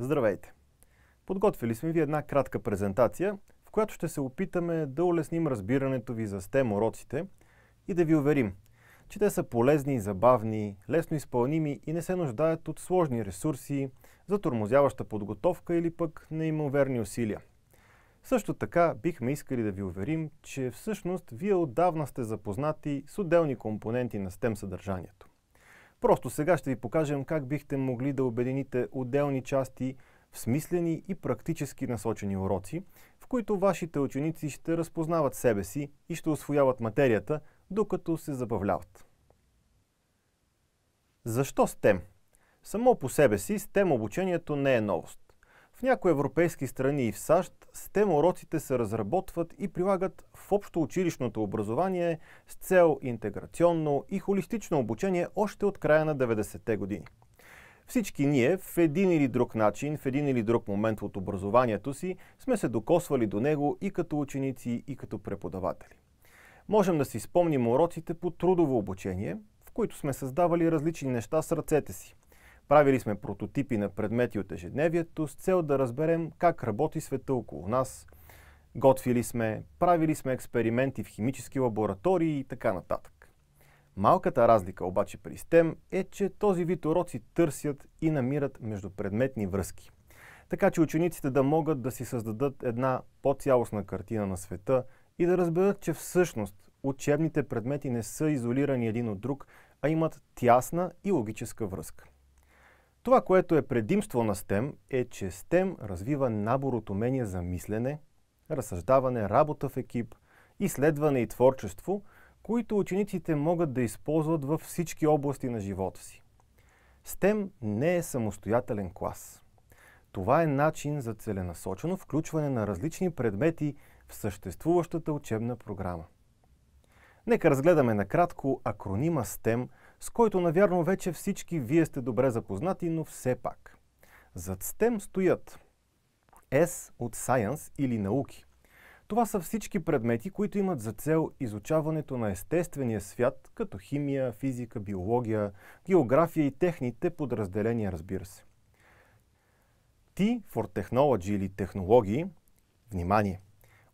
Здравейте! Подготвили сме ви една кратка презентация, в която ще се опитаме да улесним разбирането ви за STEM уроците и да ви уверим, че те са полезни, забавни, лесно изпълними и не се нуждаят от сложни ресурси за тормозяваща подготовка или пък неимоверни усилия. Също така бихме искали да ви уверим, че всъщност вие отдавна сте запознати с отделни компоненти на STEM съдържанието. Просто сега ще ви покажем как бихте могли да обедините отделни части в смислени и практически насочени уроци, в които вашите ученици ще разпознават себе си и ще освояват материята, докато се забавляват. Защо STEM? Само по себе си STEM обучението не е новост. В някои европейски страни и в САЩ STEM уроците се разработват и прилагат в общо училищното образование с цел интеграционно и холистично обучение още от края на 90-те години. Всички ние в един или друг начин, в един или друг момент от образованието си, сме се докосвали до него и като ученици, и като преподаватели. Можем да си спомним уроците по трудово обучение, в които сме създавали различни неща с ръцете си – Правили сме прототипи на предмети от ежедневието с цел да разберем как работи света около нас. Готвили сме, правили сме експерименти в химически лаборатории и така нататък. Малката разлика обаче при STEM е, че този вид уроци търсят и намират междупредметни връзки. Така че учениците да могат да си създадат една по-цялостна картина на света и да разберат, че всъщност учебните предмети не са изолирани един от друг, а имат тясна и логическа връзка. Това, което е предимство на STEM, е, че STEM развива набор от умения за мислене, разсъждаване, работа в екип, изследване и творчество, които учениците могат да използват във всички области на живота си. STEM не е самостоятелен клас. Това е начин за целенасочено включване на различни предмети в съществуващата учебна програма. Нека разгледаме накратко акронима STEM – с който навярно вече всички вие сте добре запознати, но все пак. Зад STEM стоят S от Science или науки. Това са всички предмети, които имат за цел изучаването на естествения свят, като химия, физика, биология, география и техните подразделения, разбира се. T for Technology или технологии, внимание,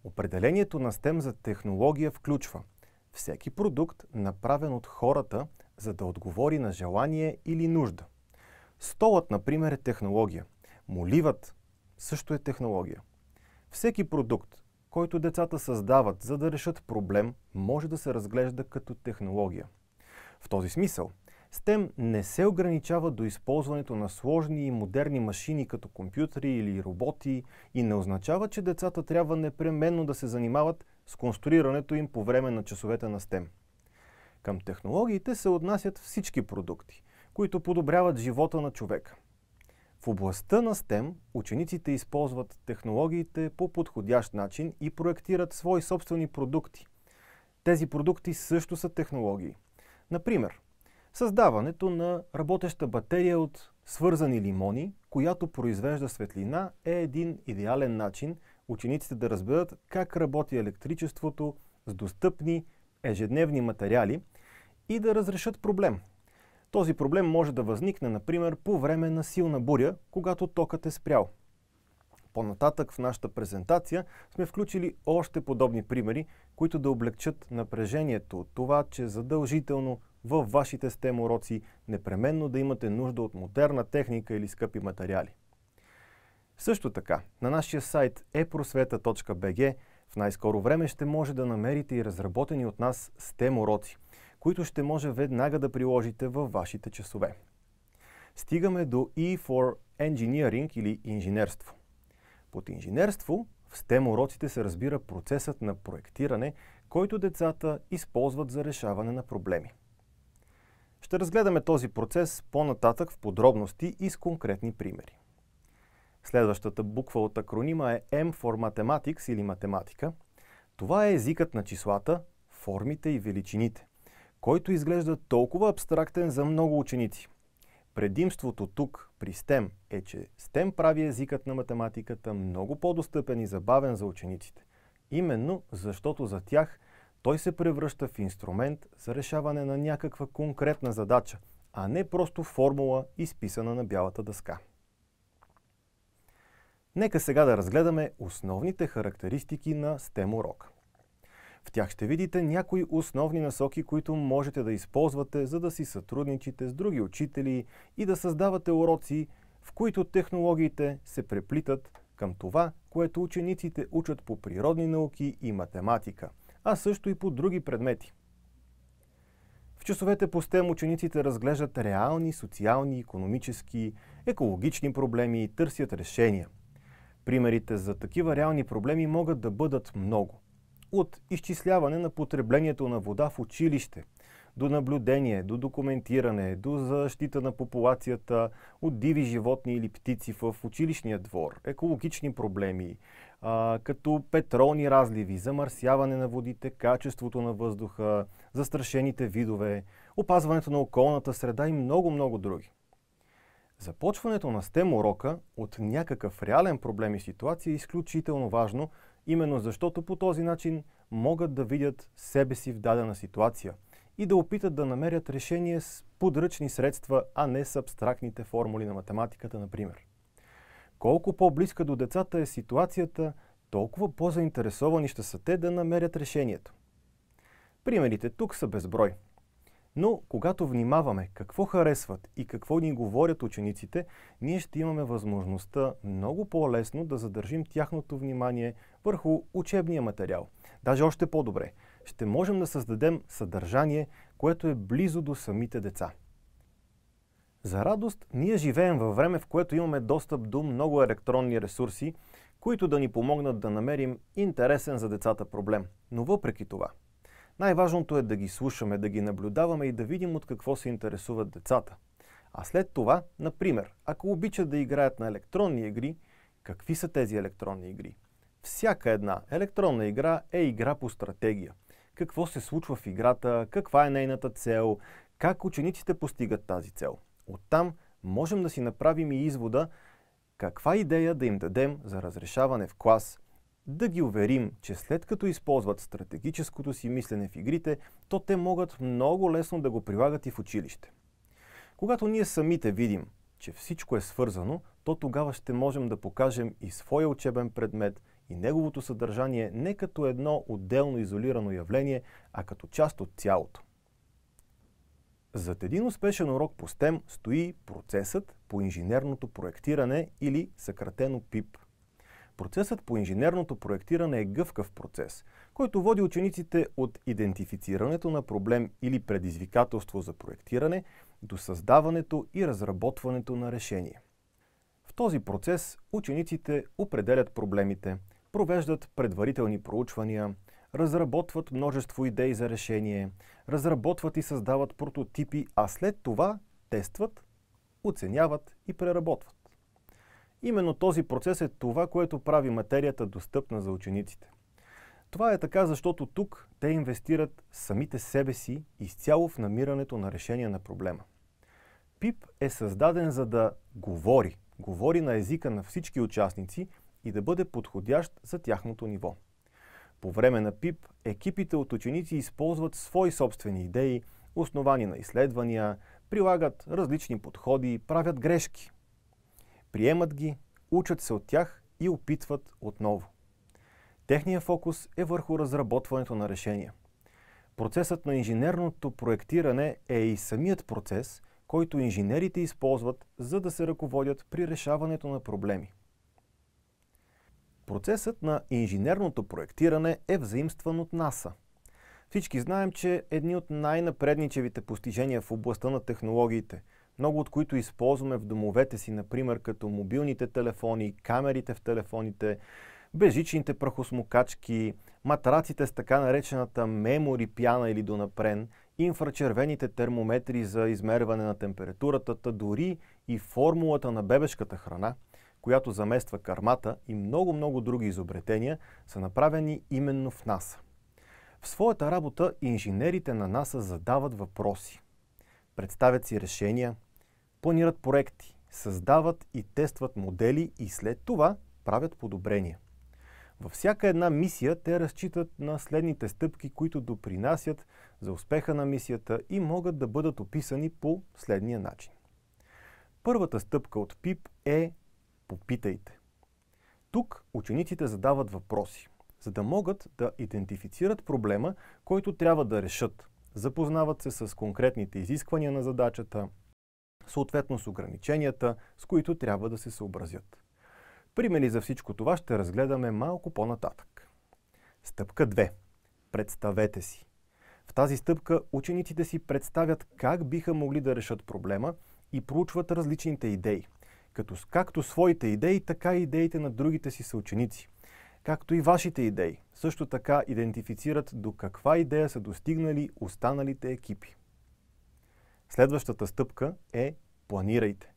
определението на STEM за технология включва всеки продукт, направен от хората – за да отговори на желание или нужда. Столът, например, е технология. Моливът също е технология. Всеки продукт, който децата създават, за да решат проблем, може да се разглежда като технология. В този смисъл, STEM не се ограничава до използването на сложни и модерни машини като компютри или роботи и не означава, че децата трябва непременно да се занимават с конструирането им по време на часовете на STEM. Към технологиите се отнасят всички продукти, които подобряват живота на човека. В областта на STEM учениците използват технологиите по подходящ начин и проектират свои собствени продукти. Тези продукти също са технологии. Например, създаването на работеща батерия от свързани лимони, която произвежда светлина, е един идеален начин учениците да разберат как работи електричеството с достъпни ежедневни материали – и да разрешат проблем. Този проблем може да възникне, например, по време на силна буря, когато токът е спрял. По-нататък в нашата презентация сме включили още подобни примери, които да облегчат напрежението от това, че задължително във вашите STEM уроци непременно да имате нужда от модерна техника или скъпи материали. Също така, на нашия сайт eprosveta.bg е в най-скоро време ще може да намерите и разработени от нас STEM уроци които ще може веднага да приложите във вашите часове. Стигаме до E for Engineering или инженерство. Под инженерство в STEM уроците се разбира процесът на проектиране, който децата използват за решаване на проблеми. Ще разгледаме този процес по-нататък в подробности и с конкретни примери. Следващата буква от акронима е M for Mathematics или математика. Това е езикът на числата, формите и величините който изглежда толкова абстрактен за много ученици. Предимството тук при STEM е, че STEM прави езикът на математиката много по-достъпен и забавен за учениците. Именно защото за тях той се превръща в инструмент за решаване на някаква конкретна задача, а не просто формула, изписана на бялата дъска. Нека сега да разгледаме основните характеристики на STEM урока. В тях ще видите някои основни насоки, които можете да използвате, за да си сътрудничите с други учители и да създавате уроци, в които технологиите се преплитат към това, което учениците учат по природни науки и математика, а също и по други предмети. В часовете по STEM учениците разглеждат реални социални, економически, екологични проблеми и търсят решения. Примерите за такива реални проблеми могат да бъдат много от изчисляване на потреблението на вода в училище, до наблюдение, до документиране, до защита на популацията от диви животни или птици в училищния двор, екологични проблеми, а, като петролни разливи, замърсяване на водите, качеството на въздуха, застрашените видове, опазването на околната среда и много-много други. Започването на STEM урока от някакъв реален проблем и ситуация е изключително важно – Именно защото по този начин могат да видят себе си в дадена ситуация и да опитат да намерят решение с подръчни средства, а не с абстрактните формули на математиката, например. Колко по-близка до децата е ситуацията, толкова по-заинтересовани ще са те да намерят решението. Примерите тук са безброй – но когато внимаваме какво харесват и какво ни говорят учениците, ние ще имаме възможността много по-лесно да задържим тяхното внимание върху учебния материал. Даже още по-добре, ще можем да създадем съдържание, което е близо до самите деца. За радост, ние живеем във време, в което имаме достъп до много електронни ресурси, които да ни помогнат да намерим интересен за децата проблем. Но въпреки това, най-важното е да ги слушаме, да ги наблюдаваме и да видим от какво се интересуват децата. А след това, например, ако обичат да играят на електронни игри, какви са тези електронни игри? Всяка една електронна игра е игра по стратегия. Какво се случва в играта, каква е нейната цел, как учениците постигат тази цел. Оттам можем да си направим и извода каква идея да им дадем за разрешаване в клас, да ги уверим, че след като използват стратегическото си мислене в игрите, то те могат много лесно да го прилагат и в училище. Когато ние самите видим, че всичко е свързано, то тогава ще можем да покажем и своя учебен предмет и неговото съдържание не като едно отделно изолирано явление, а като част от цялото. Зад един успешен урок по STEM стои процесът по инженерното проектиране или съкратено ПИП – Процесът по инженерното проектиране е гъвкав процес, който води учениците от идентифицирането на проблем или предизвикателство за проектиране до създаването и разработването на решение. В този процес учениците определят проблемите, провеждат предварителни проучвания, разработват множество идеи за решение, разработват и създават прототипи, а след това тестват, оценяват и преработват. Именно този процес е това, което прави материята достъпна за учениците. Това е така, защото тук те инвестират самите себе си изцяло в намирането на решение на проблема. Пип е създаден за да говори, говори на езика на всички участници и да бъде подходящ за тяхното ниво. По време на ПИП екипите от ученици използват свои собствени идеи, основани на изследвания, прилагат различни подходи, правят грешки приемат ги, учат се от тях и опитват отново. Техният фокус е върху разработването на решения. Процесът на инженерното проектиране е и самият процес, който инженерите използват, за да се ръководят при решаването на проблеми. Процесът на инженерното проектиране е взаимстван от НАСА. Всички знаем, че едни от най-напредничевите постижения в областта на технологиите – много от които използваме в домовете си, например като мобилните телефони, камерите в телефоните, бежичните прахосмокачки, матраците с така наречената мемори пяна или донапрен, инфрачервените термометри за измерване на температурата, дори и формулата на бебешката храна, която замества кармата и много-много други изобретения са направени именно в НАСА. В своята работа инженерите на НАСА задават въпроси. Представят си решения, планират проекти, създават и тестват модели и след това правят подобрения. Във всяка една мисия те разчитат на следните стъпки, които допринасят за успеха на мисията и могат да бъдат описани по следния начин. Първата стъпка от ПИП е попитайте. Тук учениците задават въпроси, за да могат да идентифицират проблема, който трябва да решат. Запознават се с конкретните изисквания на задачата – съответно с ограниченията, с които трябва да се съобразят. Примери за всичко това ще разгледаме малко по-нататък. Стъпка 2. Представете си. В тази стъпка учениците си представят как биха могли да решат проблема и проучват различните идеи, като както своите идеи, така и идеите на другите си съученици, както и вашите идеи. Също така идентифицират до каква идея са достигнали останалите екипи. Следващата стъпка е планирайте.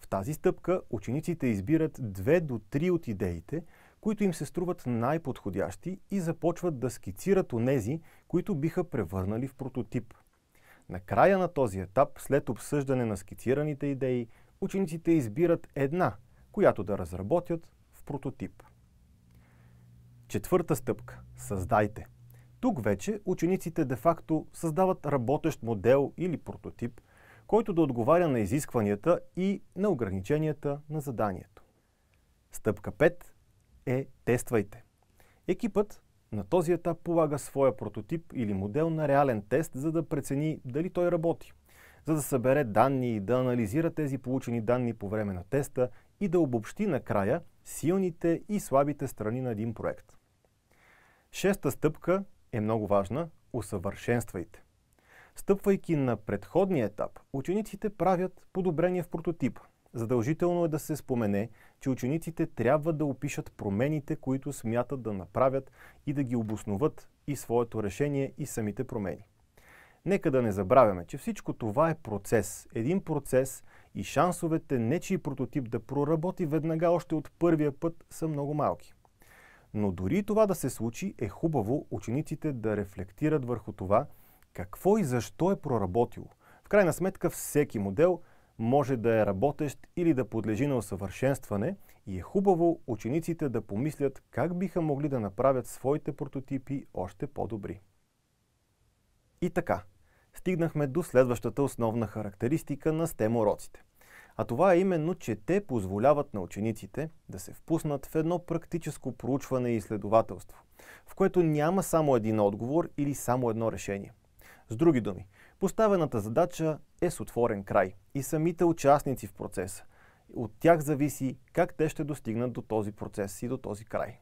В тази стъпка учениците избират две до три от идеите, които им се струват най-подходящи и започват да скицират онези, които биха превърнали в прототип. На края на този етап, след обсъждане на скицираните идеи, учениците избират една, която да разработят в прототип. Четвърта стъпка – създайте. Тук вече учениците де-факто създават работещ модел или прототип, който да отговаря на изискванията и на ограниченията на заданието. Стъпка 5 е тествайте. Екипът на този етап полага своя прототип или модел на реален тест, за да прецени дали той работи. За да събере данни и да анализира тези получени данни по време на теста и да обобщи накрая силните и слабите страни на един проект. Шеста стъпка е много важна – усъвършенствайте. Стъпвайки на предходния етап, учениците правят подобрение в прототип. Задължително е да се спомене, че учениците трябва да опишат промените, които смятат да направят и да ги обосноват и своето решение и самите промени. Нека да не забравяме, че всичко това е процес. Един процес и шансовете нечи прототип да проработи веднага още от първия път са много малки. Но дори това да се случи, е хубаво учениците да рефлектират върху това какво и защо е проработило. В крайна сметка всеки модел може да е работещ или да подлежи на усъвършенстване и е хубаво учениците да помислят как биха могли да направят своите прототипи още по-добри. И така, стигнахме до следващата основна характеристика на STEM уроците – а това е именно, че те позволяват на учениците да се впуснат в едно практическо проучване и изследователство, в което няма само един отговор или само едно решение. С други думи, поставената задача е с отворен край и самите участници в процеса. От тях зависи как те ще достигнат до този процес и до този край.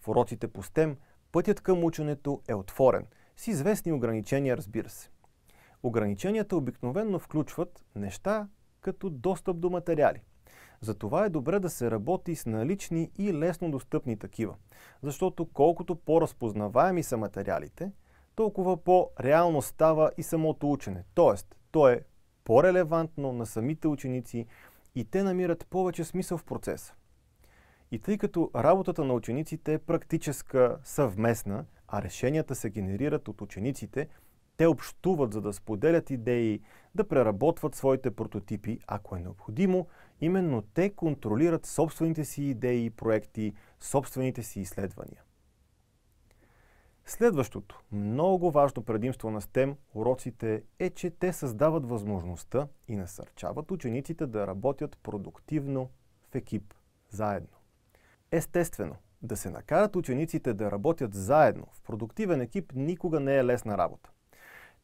В уроците по STEM пътят към ученето е отворен, с известни ограничения, разбира се. Ограниченията обикновенно включват неща, като достъп до материали. Затова е добре да се работи с налични и лесно достъпни такива, защото колкото по-разпознаваеми са материалите, толкова по-реално става и самото учене. Тоест, то е по-релевантно на самите ученици и те намират повече смисъл в процеса. И тъй като работата на учениците е практическа, съвместна, а решенията се генерират от учениците, те общуват, за да споделят идеи, да преработват своите прототипи, ако е необходимо. Именно те контролират собствените си идеи и проекти, собствените си изследвания. Следващото, много важно предимство на STEM уроците е, че те създават възможността и насърчават учениците да работят продуктивно в екип, заедно. Естествено, да се накарат учениците да работят заедно в продуктивен екип никога не е лесна работа.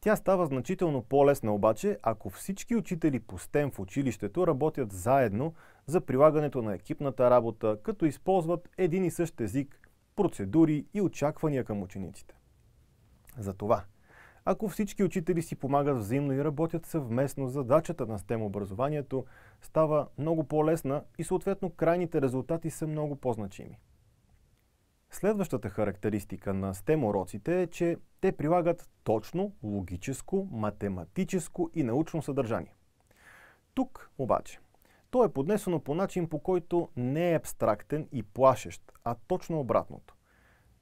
Тя става значително по-лесна обаче, ако всички учители по STEM в училището работят заедно за прилагането на екипната работа, като използват един и същ език, процедури и очаквания към учениците. Затова, ако всички учители си помагат взаимно и работят съвместно, задачата на STEM образованието става много по-лесна и съответно крайните резултати са много по-значими. Следващата характеристика на стемороците е, че те прилагат точно, логическо, математическо и научно съдържание. Тук обаче, то е поднесено по начин, по който не е абстрактен и плашещ, а точно обратното.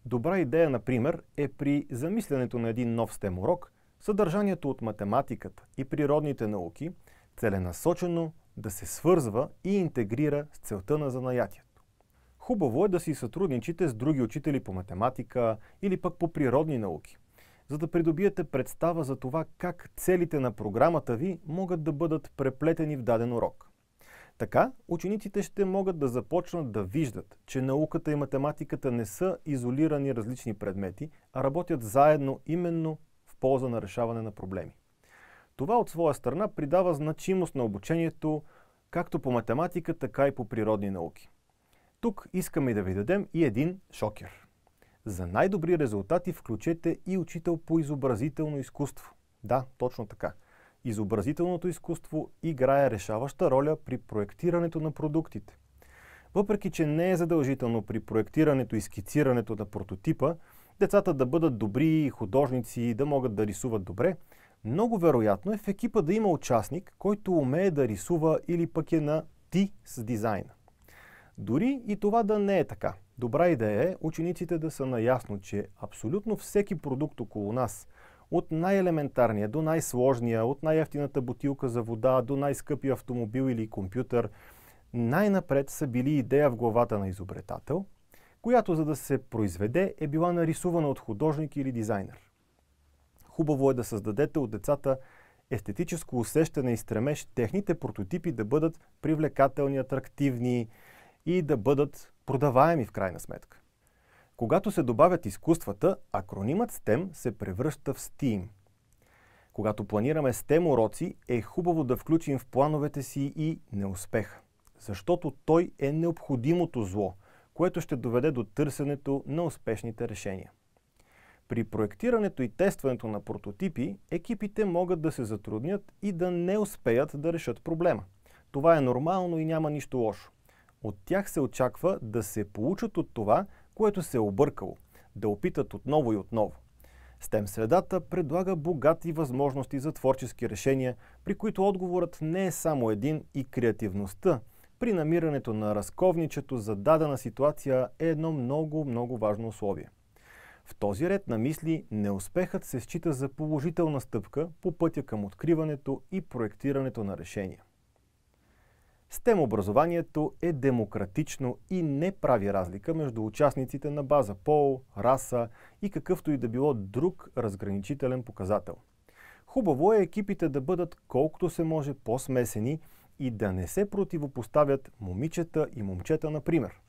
Добра идея, например, е при замислянето на един нов стеморок, съдържанието от математиката и природните науки целенасочено да се свързва и интегрира с целта на занаятието. Хубаво е да си сътрудничите с други учители по математика или пък по природни науки, за да придобиете представа за това как целите на програмата ви могат да бъдат преплетени в даден урок. Така, учениците ще могат да започнат да виждат, че науката и математиката не са изолирани различни предмети, а работят заедно именно в полза на решаване на проблеми. Това от своя страна придава значимост на обучението както по математика, така и по природни науки. Тук искаме да ви дадем и един шокер. За най-добри резултати включете и учител по изобразително изкуство. Да, точно така. Изобразителното изкуство играе решаваща роля при проектирането на продуктите. Въпреки, че не е задължително при проектирането и скицирането на прототипа, децата да бъдат добри художници и да могат да рисуват добре, много вероятно е в екипа да има участник, който умее да рисува или пък е на ти с дизайна. Дори и това да не е така. Добра идея е учениците да са наясно, че абсолютно всеки продукт около нас, от най-елементарния до най-сложния, от най-ефтината бутилка за вода до най-скъпия автомобил или компютър, най-напред са били идея в главата на изобретател, която за да се произведе е била нарисувана от художник или дизайнер. Хубаво е да създадете от децата естетическо усещане и стремеж техните прототипи да бъдат привлекателни, атрактивни, и да бъдат продаваеми в крайна сметка. Когато се добавят изкуствата, акронимът STEM се превръща в STEAM. Когато планираме STEM уроци, е хубаво да включим в плановете си и неуспех, защото той е необходимото зло, което ще доведе до търсенето на успешните решения. При проектирането и тестването на прототипи, екипите могат да се затруднят и да не успеят да решат проблема. Това е нормално и няма нищо лошо. От тях се очаква да се получат от това, което се е объркало, да опитат отново и отново. STEM средата предлага богати възможности за творчески решения, при които отговорът не е само един и креативността. При намирането на разковничето за дадена ситуация е едно много, много важно условие. В този ред на мисли неуспехът се счита за положителна стъпка по пътя към откриването и проектирането на решения. STEM образованието е демократично и не прави разлика между участниците на база пол, раса и какъвто и да било друг разграничителен показател. Хубаво е екипите да бъдат колкото се може по-смесени и да не се противопоставят момичета и момчета, например.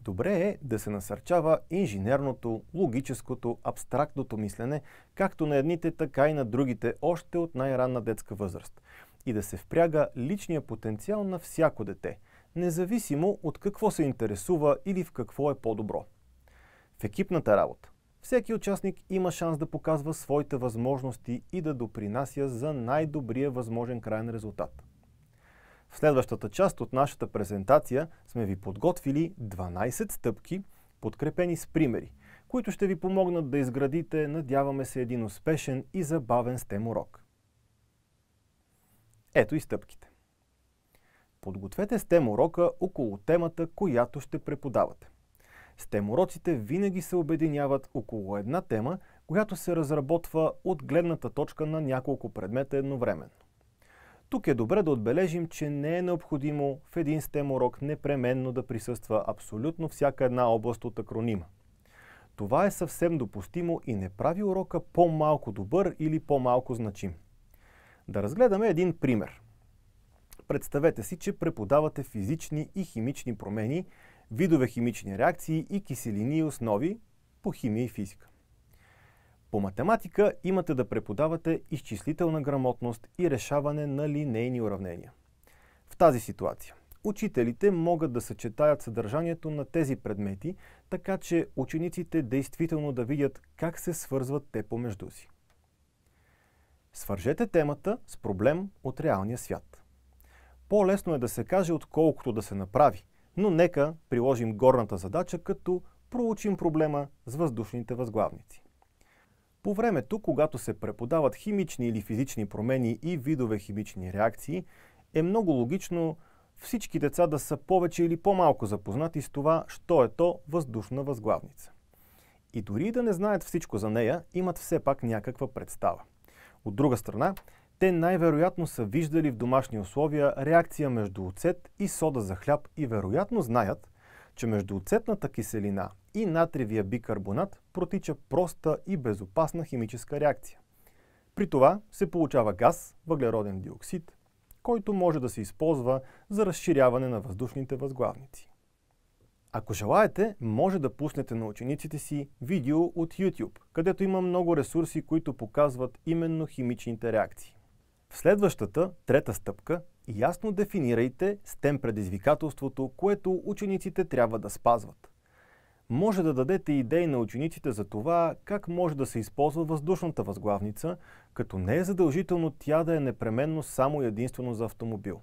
Добре е да се насърчава инженерното, логическото, абстрактното мислене, както на едните, така и на другите, още от най-ранна детска възраст – и да се впряга личния потенциал на всяко дете, независимо от какво се интересува или в какво е по-добро. В екипната работа всеки участник има шанс да показва своите възможности и да допринася за най-добрия възможен крайен резултат. В следващата част от нашата презентация сме ви подготвили 12 стъпки, подкрепени с примери, които ще ви помогнат да изградите, надяваме се, един успешен и забавен стем урок. Ето и стъпките. Подгответе STEM урока около темата, която ще преподавате. STEM уроците винаги се обединяват около една тема, която се разработва от гледната точка на няколко предмета едновременно. Тук е добре да отбележим, че не е необходимо в един STEM урок непременно да присъства абсолютно всяка една област от акронима. Това е съвсем допустимо и не прави урока по-малко добър или по-малко значим. Да разгледаме един пример. Представете си, че преподавате физични и химични промени, видове химични реакции и киселини и основи по химия и физика. По математика имате да преподавате изчислителна грамотност и решаване на линейни уравнения. В тази ситуация учителите могат да съчетаят съдържанието на тези предмети, така че учениците действително да видят как се свързват те помежду си. Свържете темата с проблем от реалния свят. По-лесно е да се каже, отколкото да се направи, но нека приложим горната задача, като проучим проблема с въздушните възглавници. По времето, когато се преподават химични или физични промени и видове химични реакции, е много логично всички деца да са повече или по-малко запознати с това, що е то въздушна възглавница. И дори да не знаят всичко за нея, имат все пак някаква представа. От друга страна, те най-вероятно са виждали в домашни условия реакция между оцет и сода за хляб и вероятно знаят, че между оцетната киселина и натривия бикарбонат протича проста и безопасна химическа реакция. При това се получава газ, въглероден диоксид, който може да се използва за разширяване на въздушните възглавници. Ако желаете, може да пуснете на учениците си видео от YouTube, където има много ресурси, които показват именно химичните реакции. В следващата, трета стъпка, ясно дефинирайте STEM предизвикателството, което учениците трябва да спазват. Може да дадете идеи на учениците за това как може да се използва въздушната възглавница, като не е задължително тя да е непременно само единствено за автомобил.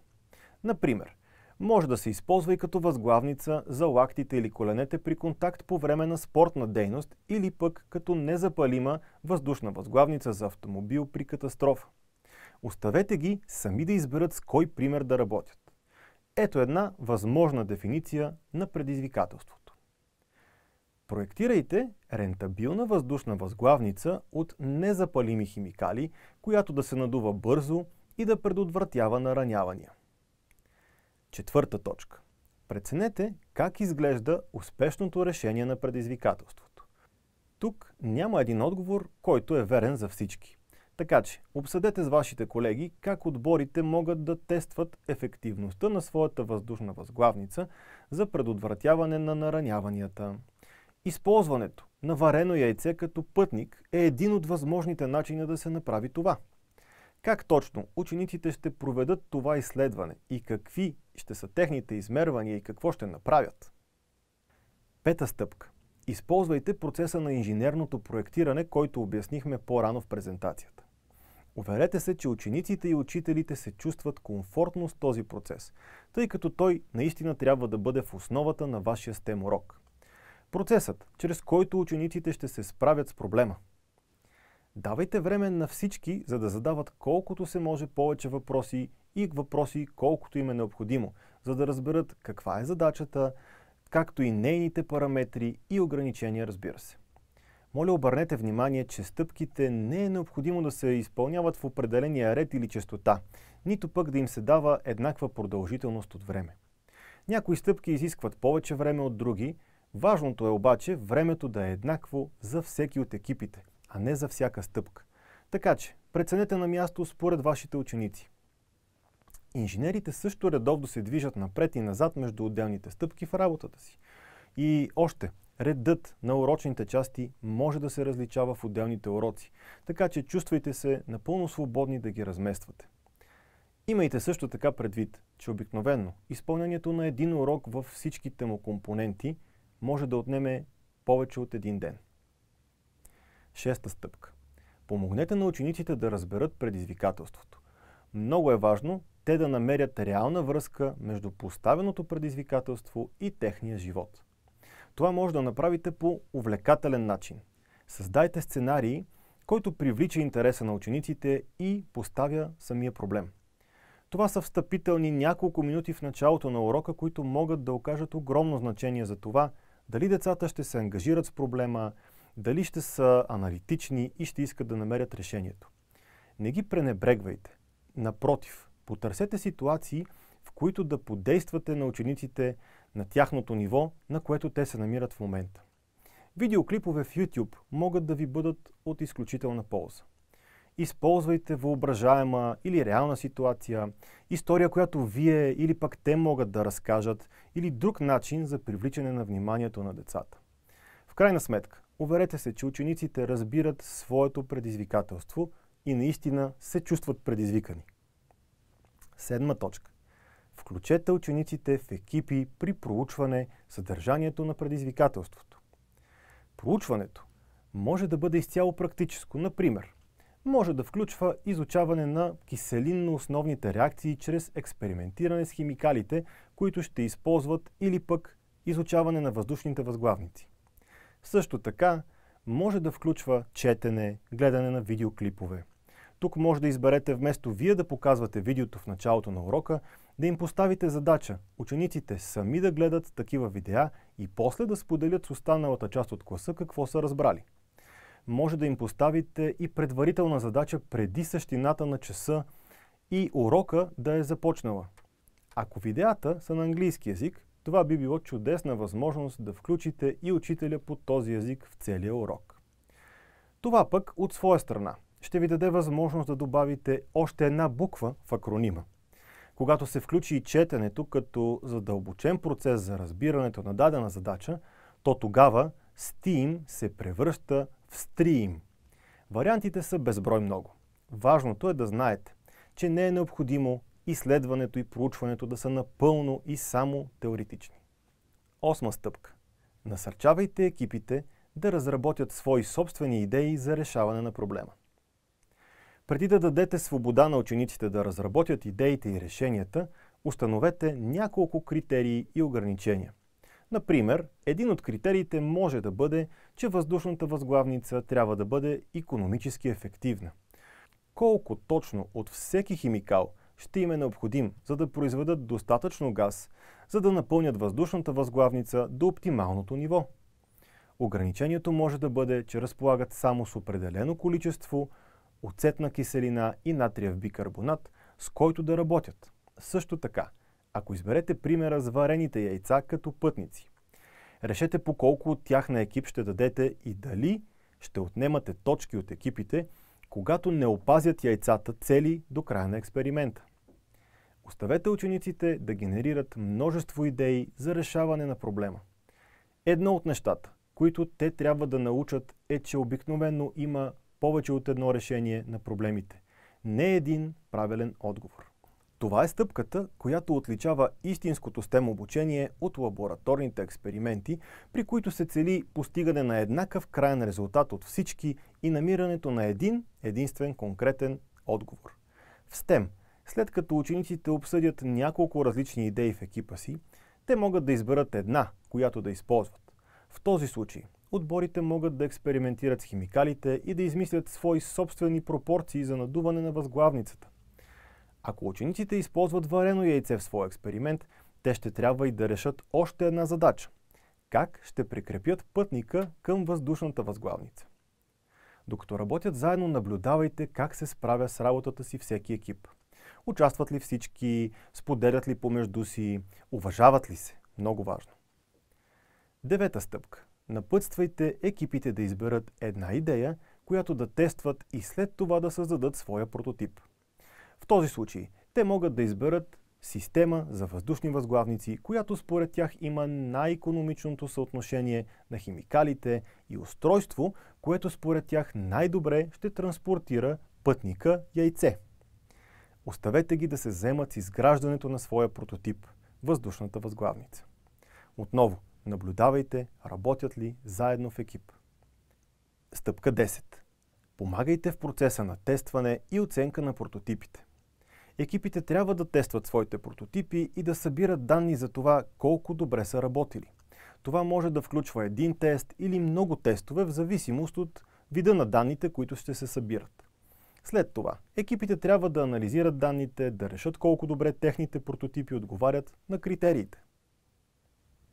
Например, може да се използва и като възглавница за лактите или коленете при контакт по време на спортна дейност или пък като незапалима въздушна възглавница за автомобил при катастрофа. Оставете ги сами да изберат с кой пример да работят. Ето една възможна дефиниция на предизвикателството. Проектирайте рентабилна въздушна възглавница от незапалими химикали, която да се надува бързо и да предотвратява наранявания. Четвърта точка. Преценете как изглежда успешното решение на предизвикателството. Тук няма един отговор, който е верен за всички. Така че, обсъдете с вашите колеги как отборите могат да тестват ефективността на своята въздушна възглавница за предотвратяване на нараняванията. Използването на варено яйце като пътник е един от възможните начини да се направи това – как точно учениците ще проведат това изследване и какви ще са техните измервания и какво ще направят? Пета стъпка. Използвайте процеса на инженерното проектиране, който обяснихме по-рано в презентацията. Уверете се, че учениците и учителите се чувстват комфортно с този процес, тъй като той наистина трябва да бъде в основата на вашия STEM урок. Процесът, чрез който учениците ще се справят с проблема – Давайте време на всички, за да задават колкото се може повече въпроси и въпроси колкото им е необходимо, за да разберат каква е задачата, както и нейните параметри и ограничения, разбира се. Моля обърнете внимание, че стъпките не е необходимо да се изпълняват в определения ред или частота, нито пък да им се дава еднаква продължителност от време. Някои стъпки изискват повече време от други, важното е обаче времето да е еднакво за всеки от екипите – а не за всяка стъпка. Така че, преценете на място според вашите ученици. Инженерите също редовно се движат напред и назад между отделните стъпки в работата си. И още, редът на урочните части може да се различава в отделните уроци, така че чувствайте се напълно свободни да ги размествате. Имайте също така предвид, че обикновенно изпълнението на един урок във всичките му компоненти може да отнеме повече от един ден. Шеста стъпка. Помогнете на учениците да разберат предизвикателството. Много е важно те да намерят реална връзка между поставеното предизвикателство и техния живот. Това може да направите по увлекателен начин. Създайте сценарии, който привлича интереса на учениците и поставя самия проблем. Това са встъпителни няколко минути в началото на урока, които могат да окажат огромно значение за това дали децата ще се ангажират с проблема, дали ще са аналитични и ще искат да намерят решението. Не ги пренебрегвайте. Напротив, потърсете ситуации, в които да подействате на учениците на тяхното ниво, на което те се намират в момента. Видеоклипове в YouTube могат да ви бъдат от изключителна полза. Използвайте въображаема или реална ситуация, история, която вие или пък те могат да разкажат, или друг начин за привличане на вниманието на децата. В крайна сметка, Уверете се, че учениците разбират своето предизвикателство и наистина се чувстват предизвикани. Седма точка. Включете учениците в екипи при проучване съдържанието на предизвикателството. Проучването може да бъде изцяло практическо. Например, може да включва изучаване на киселинно-основните реакции чрез експериментиране с химикалите, които ще използват или пък изучаване на въздушните възглавници. Също така може да включва четене, гледане на видеоклипове. Тук може да изберете вместо вие да показвате видеото в началото на урока, да им поставите задача учениците сами да гледат такива видеа и после да споделят с останалата част от класа какво са разбрали. Може да им поставите и предварителна задача преди същината на часа и урока да е започнала. Ако видеята са на английски язик, това би било чудесна възможност да включите и учителя по този език в целия урок. Това пък от своя страна ще ви даде възможност да добавите още една буква в акронима. Когато се включи и четенето като задълбочен процес за разбирането на дадена задача, то тогава STEAM се превръща в STREAM. Вариантите са безброй много. Важното е да знаете, че не е необходимо изследването и проучването да са напълно и само теоретични. Осма стъпка. Насърчавайте екипите да разработят свои собствени идеи за решаване на проблема. Преди да дадете свобода на учениците да разработят идеите и решенията, установете няколко критерии и ограничения. Например, един от критериите може да бъде, че въздушната възглавница трябва да бъде економически ефективна. Колко точно от всеки химикал ще им е необходим, за да произведат достатъчно газ, за да напълнят въздушната възглавница до оптималното ниво. Ограничението може да бъде, че разполагат само с определено количество оцетна киселина и натриев бикарбонат, с който да работят. Също така, ако изберете примера с варените яйца като пътници, решете по колко от тях на екип ще дадете и дали ще отнемате точки от екипите, когато не опазят яйцата цели до края на експеримента. Оставете учениците да генерират множество идеи за решаване на проблема. Едно от нещата, които те трябва да научат е, че обикновено има повече от едно решение на проблемите. Не един правилен отговор. Това е стъпката, която отличава истинското STEM обучение от лабораторните експерименти, при които се цели постигане на еднакъв крайен резултат от всички и намирането на един единствен конкретен отговор. В STEM след като учениците обсъдят няколко различни идеи в екипа си, те могат да изберат една, която да използват. В този случай, отборите могат да експериментират с химикалите и да измислят свои собствени пропорции за надуване на възглавницата. Ако учениците използват варено яйце в своя експеримент, те ще трябва и да решат още една задача – как ще прикрепят пътника към въздушната възглавница. Докато работят заедно, наблюдавайте как се справя с работата си всеки екип – Участват ли всички? Споделят ли помежду си? Уважават ли се? Много важно. Девета стъпка. Напътствайте екипите да изберат една идея, която да тестват и след това да създадат своя прототип. В този случай те могат да изберат система за въздушни възглавници, която според тях има най-економичното съотношение на химикалите и устройство, което според тях най-добре ще транспортира пътника яйце. Оставете ги да се вземат с изграждането на своя прототип – въздушната възглавница. Отново, наблюдавайте, работят ли заедно в екип. Стъпка 10. Помагайте в процеса на тестване и оценка на прототипите. Екипите трябва да тестват своите прототипи и да събират данни за това колко добре са работили. Това може да включва един тест или много тестове в зависимост от вида на данните, които ще се събират. След това, екипите трябва да анализират данните, да решат колко добре техните прототипи отговарят на критериите.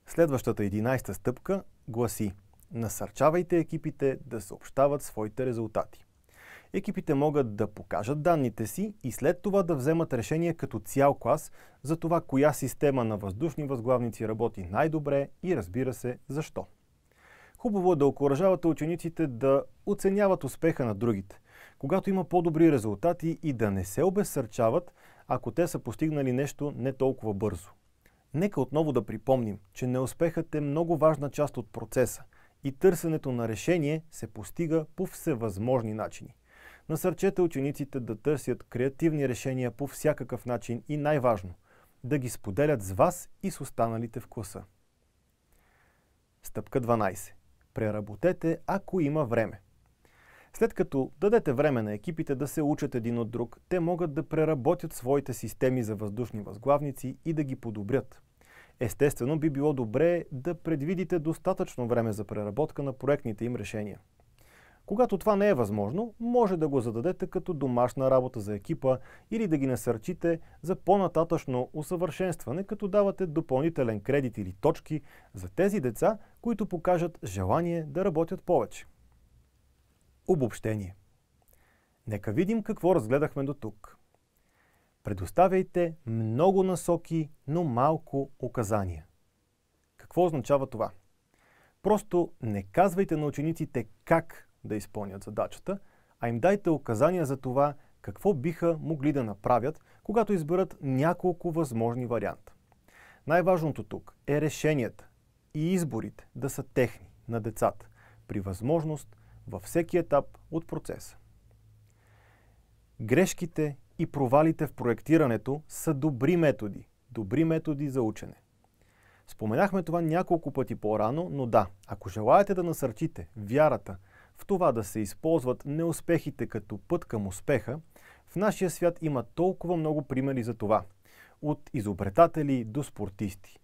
Следващата 11-та стъпка гласи Насърчавайте екипите да съобщават своите резултати. Екипите могат да покажат данните си и след това да вземат решение като цял клас за това коя система на въздушни възглавници работи най-добре и разбира се защо. Хубаво е да окоръжавате учениците да оценяват успеха на другите, когато има по-добри резултати и да не се обесърчават, ако те са постигнали нещо не толкова бързо. Нека отново да припомним, че неуспехът е много важна част от процеса и търсенето на решение се постига по всевъзможни начини. Насърчете учениците да търсят креативни решения по всякакъв начин и най-важно – да ги споделят с вас и с останалите в класа. Стъпка 12. Преработете, ако има време. След като дадете време на екипите да се учат един от друг, те могат да преработят своите системи за въздушни възглавници и да ги подобрят. Естествено, би било добре да предвидите достатъчно време за преработка на проектните им решения. Когато това не е възможно, може да го зададете като домашна работа за екипа или да ги насърчите за по-нататъчно усъвършенстване, като давате допълнителен кредит или точки за тези деца, които покажат желание да работят повече. Обобщение. Нека видим какво разгледахме до тук. Предоставяйте много насоки, но малко указания. Какво означава това? Просто не казвайте на учениците как да изпълнят задачата, а им дайте указания за това какво биха могли да направят, когато изберат няколко възможни варианта. Най-важното тук е решенията и изборите да са техни, на децата, при възможност във всеки етап от процеса. Грешките и провалите в проектирането са добри методи, добри методи за учене. Споменахме това няколко пъти по-рано, но да, ако желаете да насърчите вярата в това да се използват неуспехите като път към успеха, в нашия свят има толкова много примери за това. От изобретатели до спортисти.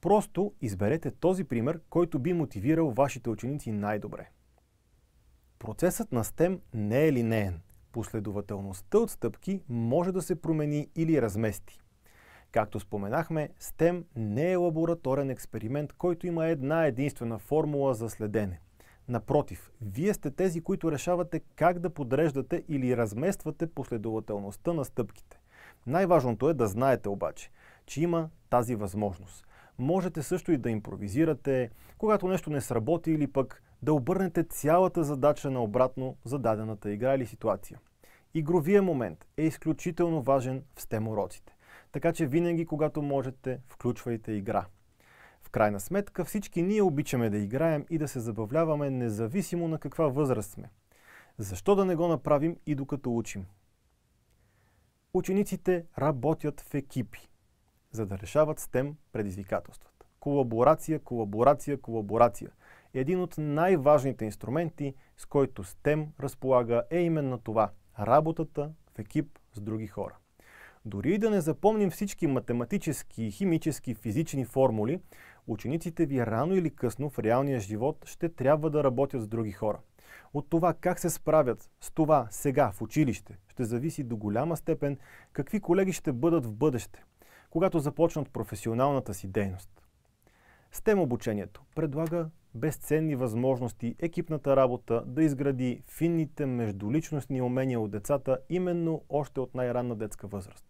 Просто изберете този пример, който би мотивирал вашите ученици най-добре. Процесът на STEM не е линеен. Последователността от стъпки може да се промени или размести. Както споменахме, STEM не е лабораторен експеримент, който има една единствена формула за следене. Напротив, вие сте тези, които решавате как да подреждате или размествате последователността на стъпките. Най-важното е да знаете обаче, че има тази възможност. Можете също и да импровизирате, когато нещо не сработи или пък да обърнете цялата задача на обратно за дадената игра или ситуация. Игровия момент е изключително важен в STEM уроците, така че винаги, когато можете, включвайте игра. В крайна сметка всички ние обичаме да играем и да се забавляваме независимо на каква възраст сме. Защо да не го направим и докато учим? Учениците работят в екипи, за да решават STEM предизвикателствата. Колаборация, колаборация, колаборация е един от най-важните инструменти, с който STEM разполага, е именно това – работата в екип с други хора. Дори и да не запомним всички математически, химически, физични формули, учениците ви рано или късно в реалния живот ще трябва да работят с други хора. От това как се справят с това сега в училище ще зависи до голяма степен какви колеги ще бъдат в бъдеще, когато започнат професионалната си дейност. тем обучението предлага безценни възможности екипната работа да изгради финните междуличностни умения от децата именно още от най-ранна детска възраст.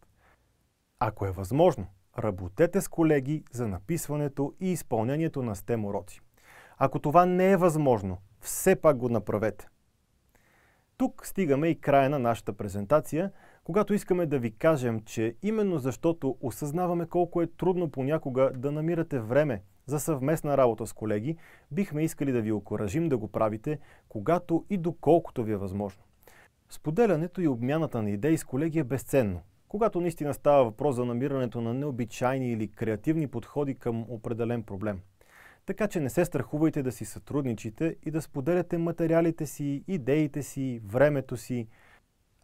Ако е възможно, работете с колеги за написването и изпълнението на STEM уроци. Ако това не е възможно, все пак го направете. Тук стигаме и края на нашата презентация, когато искаме да ви кажем, че именно защото осъзнаваме колко е трудно понякога да намирате време за съвместна работа с колеги, бихме искали да ви окоражим да го правите, когато и доколкото ви е възможно. Споделянето и обмяната на идеи с колеги е безценно. Когато наистина става въпрос за намирането на необичайни или креативни подходи към определен проблем. Така че не се страхувайте да си сътрудничите и да споделяте материалите си, идеите си, времето си.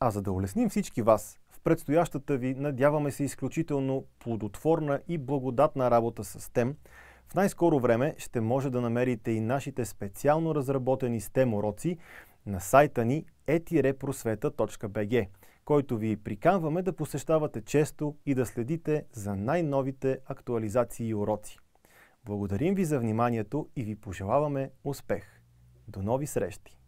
А за да улесним всички вас, в предстоящата ви надяваме се изключително плодотворна и благодатна работа с тем, в най-скоро време ще може да намерите и нашите специално разработени STEM уроци на сайта ни etireprosveta.bg, който ви приканваме да посещавате често и да следите за най-новите актуализации и уроци. Благодарим ви за вниманието и ви пожелаваме успех! До нови срещи!